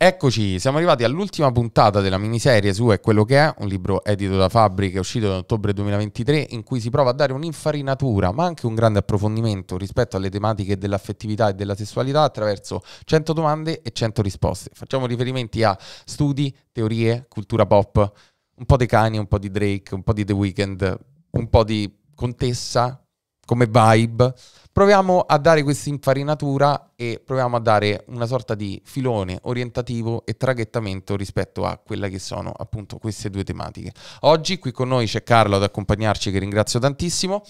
Eccoci, siamo arrivati all'ultima puntata della miniserie su È quello che è, un libro edito da Fabri che è uscito da ottobre 2023 in cui si prova a dare un'infarinatura ma anche un grande approfondimento rispetto alle tematiche dell'affettività e della sessualità attraverso 100 domande e 100 risposte. Facciamo riferimenti a studi, teorie, cultura pop, un po' di Kanye, un po' di Drake, un po' di The Weeknd, un po' di Contessa, come vibe, proviamo a dare questa infarinatura e proviamo a dare una sorta di filone orientativo e traghettamento rispetto a quelle che sono appunto queste due tematiche. Oggi qui con noi c'è Carlo ad accompagnarci che ringrazio tantissimo.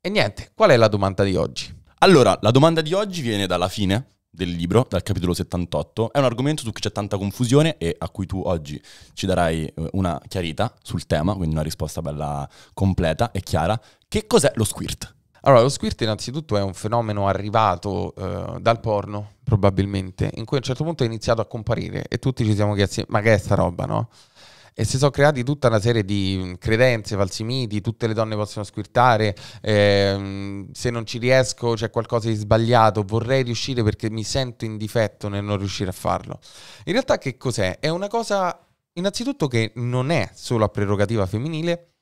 E niente, qual è la domanda di oggi? Allora, la domanda di oggi viene dalla fine, del libro, dal capitolo 78, è un argomento su cui c'è tanta confusione e a cui tu oggi ci darai eh, una chiarita sul tema, quindi una risposta bella completa e chiara. Che cos'è lo squirt? Allora, lo squirt innanzitutto è un fenomeno arrivato eh, dal porno, probabilmente, in cui a un certo punto è iniziato a comparire e tutti ci siamo chiesti, ma che è sta roba, no? e si sono creati tutta una serie di mm, credenze, falsi miti, tutte le donne possono squirtare, ehm, se non ci riesco c'è qualcosa di sbagliato, vorrei riuscire perché mi sento in difetto nel non riuscire a farlo. In realtà che cos'è? È una cosa innanzitutto che non è solo a prerogativa femminile,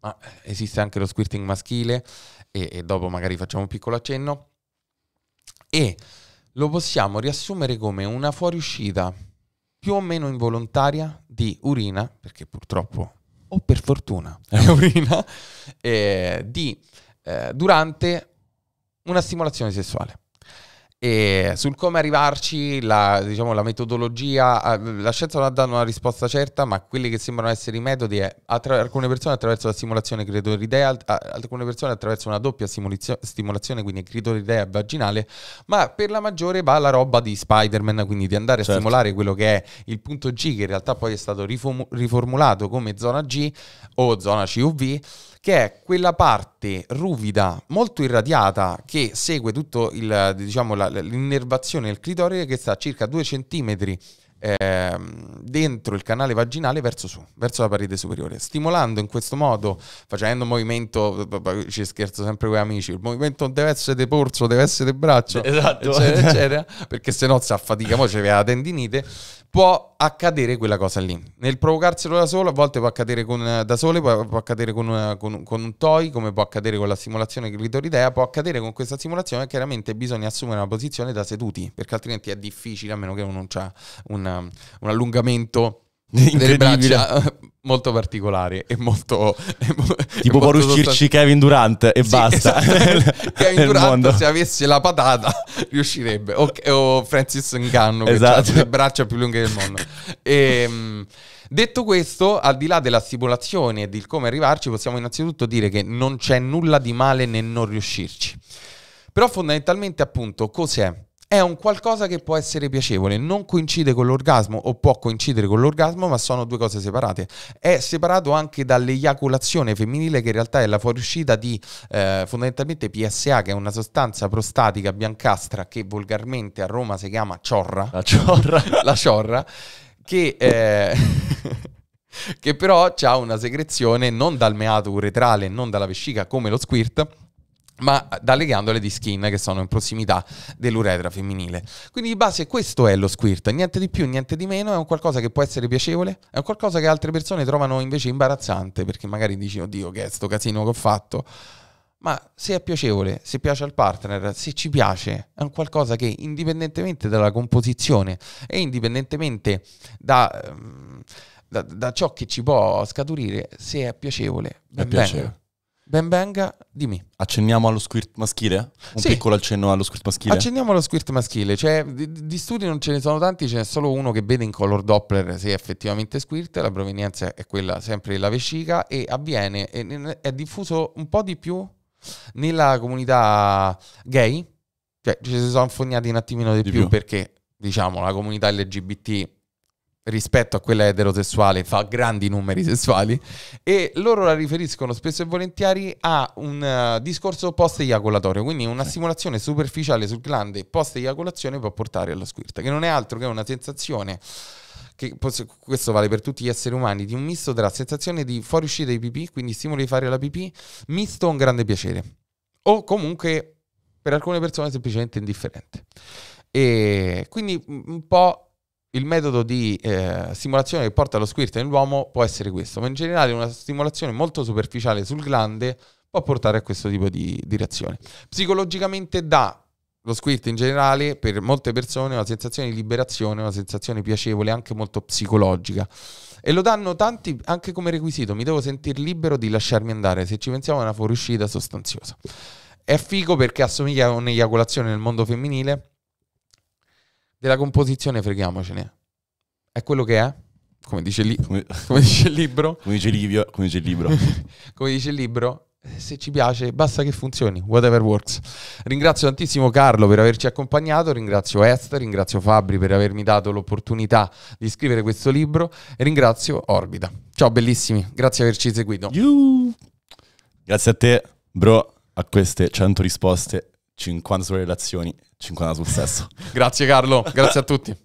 ma esiste anche lo squirting maschile e, e dopo magari facciamo un piccolo accenno e lo possiamo riassumere come una fuoriuscita più o meno involontaria di urina, perché purtroppo, o per fortuna, eh. è urina, eh, di, eh, durante una stimolazione sessuale. E sul come arrivarci, la, diciamo, la, metodologia, ah, la scienza non ha dato una risposta certa, ma quelli che sembrano essere i metodi è attra- alcune persone attraverso la simulazione clitoridea, alt- alcune persone attraverso una doppia simulizio- stimolazione, quindi clitoridea e vaginale, ma per la maggiore va la roba di Spider-Man, quindi di andare certo. a simulare quello che è il punto G, che in realtà poi è stato rifom- riformulato come zona G o zona CUV che è quella parte ruvida, molto irradiata, che segue tutto il, diciamo, la, l'innervazione del clitoride che sta a circa 2 cm eh, dentro il canale vaginale verso su, verso la parete superiore, stimolando in questo modo, facendo un movimento, ci scherzo sempre con gli amici, il movimento non deve essere di porso, deve essere di braccio, esatto. eccetera, eccetera, perché se no si affatica, poi c'è la tendinite, può accadere quella cosa lì. Nel provocarselo da solo, a volte può accadere con, da sole, può, può accadere con, una, con, con, un toy, come può accadere con la simulazione clitoridea, può accadere con questa simulazione, chiaramente bisogna assumere una posizione da seduti, perché altrimenti è difficile, a meno che uno non ha un, un allungamento delle braccia molto particolari e molto... E mo- tipo può riuscirci Kevin Durant e sì, basta. Esatto. Kevin Durant se avesse la patata riuscirebbe. O, o Francis Ngannou esatto. che ha esatto. le braccia più lunghe del mondo. E, ehm, detto questo, al di là della stipulazione e di come arrivarci, possiamo innanzitutto dire che non c'è nulla di male nel non riuscirci. Però fondamentalmente appunto cos'è? è un qualcosa che può essere piacevole, non coincide con l'orgasmo o può coincidere con l'orgasmo, ma sono due cose separate. È separato anche dall'eiaculazione femminile che in realtà è la fuoriuscita di eh, fondamentalmente PSA, che è una sostanza prostatica biancastra che volgarmente a Roma si chiama ciorra. La ciorra. la ciorra, che... Eh... che però ha una secrezione non dal meato uretrale, non dalla vescica come lo squirt, ma dalle ghiandole di skin che sono in prossimità dell'uretra femminile. Quindi di base questo è lo squirt, niente di più, niente di meno, è un qualcosa che può essere piacevole, è un qualcosa che altre persone trovano invece imbarazzante, perché magari dici oddio che è sto casino che ho fatto, ma se è piacevole, se piace al partner, se ci piace, è un qualcosa che indipendentemente dalla composizione e indipendentemente da, ehm, da, da ciò che ci può scaturire, se è piacevole, è ben piacevole. Benvenga, dimmi. Accenniamo allo squirt maschile? Un sì. piccolo accenno allo squirt maschile? Accenniamo allo squirt maschile, cioè di, di, studi non ce ne sono tanti, ce n'è solo uno che vede in color Doppler se è effettivamente squirt, la provenienza è quella sempre della vescica e avviene, è, è diffuso un po' di più nella comunità gay, cioè ci si sono infognati un attimino di, di più, più perché diciamo la comunità LGBT rispetto a quella eterosessuale fa grandi numeri sessuali e loro la riferiscono spesso e volentieri a un uh, discorso post-eiacolatorio, quindi una stimolazione superficiale sul glande post-eiacolazione può portare allo squirta, che non è altro che una sensazione che questo vale per tutti gli esseri umani, di un misto tra sensazione di fuoriuscita di pipì, quindi stimolo di fare la pipì, misto a un grande piacere o comunque per alcune persone semplicemente indifferente. E quindi un po' il metodo di eh, stimolazione che porta allo squirt nell'uomo può essere questo, ma in generale una stimolazione molto superficiale sul glande può portare a questo tipo di, di reazione. Psicologicamente dà lo squirt in generale per molte persone una sensazione di liberazione, una sensazione piacevole, anche molto psicologica. E lo danno tanti anche come requisito, mi devo sentire libero di lasciarmi andare, se ci pensiamo è una fuoriuscita sostanziosa. È figo perché assomiglia a un'eiaculazione nel mondo femminile, della composizione freghiamocene. È quello che è, come dice, li- come... come dice il libro. come dice, Livio, come dice il libro. come dice il libro, se ci piace, basta che funzioni, whatever works. Ringrazio tantissimo Carlo per averci accompagnato, ringrazio Est, ringrazio Fabri per avermi dato l'opportunità di scrivere questo libro e ringrazio Orbita. Ciao bellissimi, grazie di averci seguito. You. Grazie a te, bro, a queste 100 risposte, 50 sulle relazioni, 50 sul sesso. Grazie Carlo, grazie a tutti.